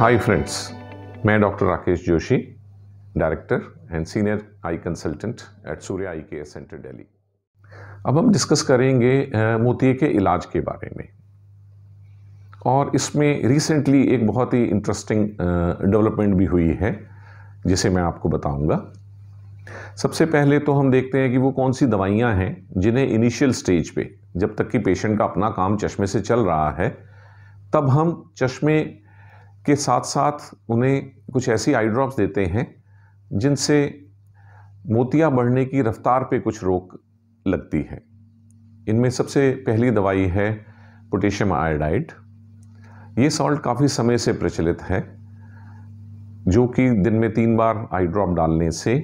हाय friends मैं doctor Rakesh Joshi director and senior eye consultant at Surya eye care centre Delhi अब हम discuss करेंगे मोती के इलाज के बारे में और इसमें रिसेंटली एक बहुत ही इंटरेस्टिंग डेवलपमेंट भी हुई है जिसे मैं आपको बताऊंगा सबसे पहले तो हम देखते हैं कि वो कौन सी दवाइयां हैं जिन्हें इनिशियल स्टेज पे जब तक कि पेशेंट का अपना काम चश्मे से चल रहा है तब हम चश्मे के साथ साथ उन्हें कुछ ऐसी आई ड्रॉप्स देते हैं जिनसे मोतिया बढ़ने की रफ्तार पे कुछ रोक लगती है इनमें सबसे पहली दवाई है पोटेशियम आयोडाइड ये सॉल्ट काफ़ी समय से प्रचलित है जो कि दिन में तीन बार आई ड्रॉप डालने से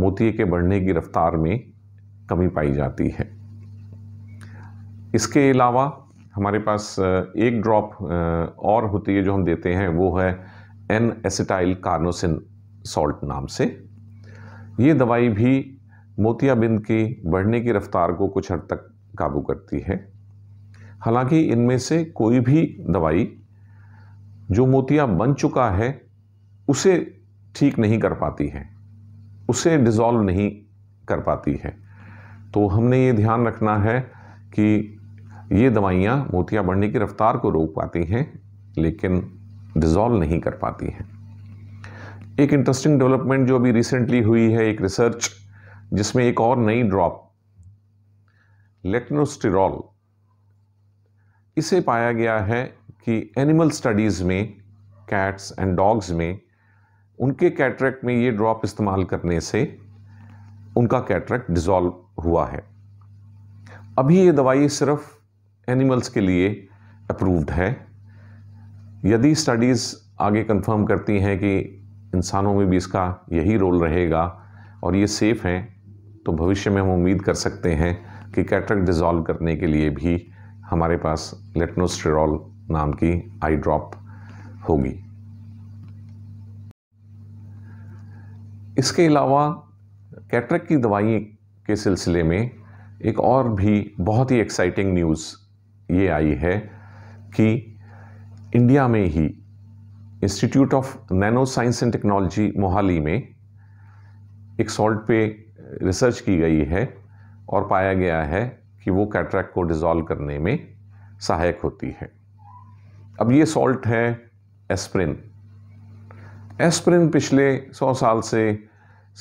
मोती के बढ़ने की रफ्तार में कमी पाई जाती है इसके अलावा हमारे पास एक ड्रॉप और होती है जो हम देते हैं वो है एन एसिटाइल कार्नोसिन सॉल्ट नाम से ये दवाई भी मोतियाबिंद की बढ़ने की रफ्तार को कुछ हद तक काबू करती है हालांकि इनमें से कोई भी दवाई जो मोतिया बन चुका है उसे ठीक नहीं कर पाती है उसे डिज़ोल्व नहीं कर पाती है तो हमने ये ध्यान रखना है कि ये दवाइयाँ मोतिया बढ़ने की रफ्तार को रोक पाती हैं लेकिन डिज़ोल्व नहीं कर पाती हैं एक इंटरेस्टिंग डेवलपमेंट जो अभी रिसेंटली हुई है एक रिसर्च जिसमें एक और नई ड्रॉप लेक्नोस्टिरॉल इसे पाया गया है कि एनिमल स्टडीज़ में कैट्स एंड डॉग्स में उनके कैटरेक्ट में ये ड्रॉप इस्तेमाल करने से उनका कैटरेक्ट डिज़ोल्व हुआ है अभी ये दवाई सिर्फ एनिमल्स के लिए अप्रूव्ड है यदि स्टडीज़ आगे कंफर्म करती हैं कि इंसानों में भी इसका यही रोल रहेगा और ये सेफ़ हैं तो भविष्य में हम उम्मीद कर सकते हैं कि कैटरक डिज़ोल्व करने के लिए भी हमारे पास लेटनोस्टेरॉल नाम की आई ड्रॉप होगी इसके अलावा कैटरक की दवाई के सिलसिले में एक और भी बहुत ही एक्साइटिंग न्यूज़ ये आई है कि इंडिया में ही institute of nano science and technology Mohali में एक सॉल्ट पे रिसर्च की गई है और पाया गया है कि वो कैटरैक को डिजॉल्व करने में सहायक होती है अब ये सॉल्ट है एस्प्रिन एस्प्रिन पिछले 100 साल से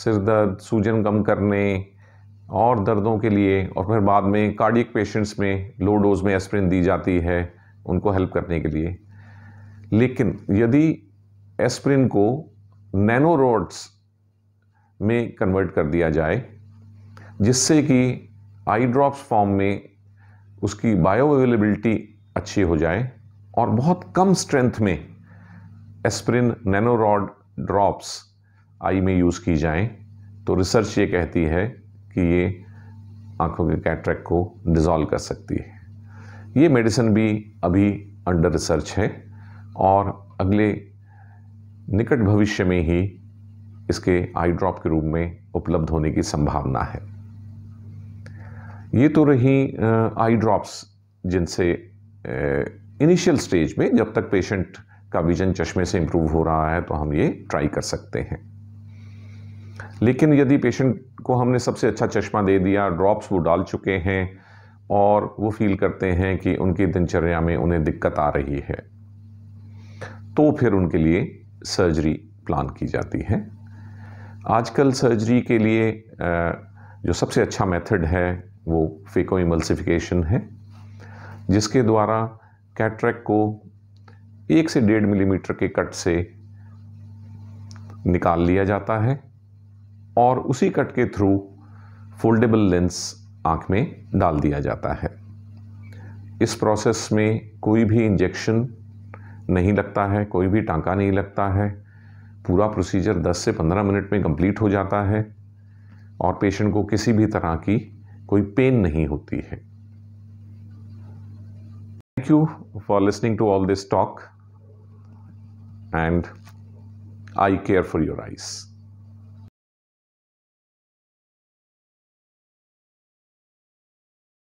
सिरदर्द सूजन कम करने और दर्दों के लिए और फिर बाद में कार्डियक पेशेंट्स में लो डोज़ में एस्प्रिन दी जाती है उनको हेल्प करने के लिए लेकिन यदि एस्प्रिन को नैनो रोड्स में कन्वर्ट कर दिया जाए जिससे कि आई ड्रॉप्स फॉर्म में उसकी बायो अवेलेबिलिटी अच्छी हो जाए और बहुत कम स्ट्रेंथ में aspirin nano rod drops eye में यूज़ की जाएं तो रिसर्च ये कहती है कि ये आँखों के कैटरेक को डिज़ोल्व कर सकती है ये मेडिसिन भी अभी अंडर रिसर्च है और अगले निकट भविष्य में ही इसके आई ड्रॉप के रूप में उपलब्ध होने की संभावना है ये तो रही आई ड्रॉप्स जिनसे इनिशियल स्टेज में जब तक पेशेंट का विजन चश्मे से इम्प्रूव हो रहा है तो हम ये ट्राई कर सकते हैं लेकिन यदि पेशेंट को हमने सबसे अच्छा चश्मा दे दिया ड्रॉप्स वो डाल चुके हैं और वो फील करते हैं कि उनकी दिनचर्या में उन्हें दिक्कत आ रही है तो फिर उनके लिए सर्जरी प्लान की जाती है आजकल सर्जरी के लिए जो सबसे अच्छा मेथड है वो फेको इमल्सिफिकेशन है जिसके द्वारा कैटरेक को एक से डेढ़ मिलीमीटर के कट से निकाल लिया जाता है और उसी कट के थ्रू फोल्डेबल लेंस आंख में डाल दिया जाता है इस प्रोसेस में कोई भी इंजेक्शन नहीं लगता है कोई भी टांका नहीं लगता है पूरा प्रोसीजर 10 से 15 मिनट में कंप्लीट हो जाता है और पेशेंट को किसी भी तरह की कोई पेन नहीं होती है thank you for listening to all this talk and eye care for your eyes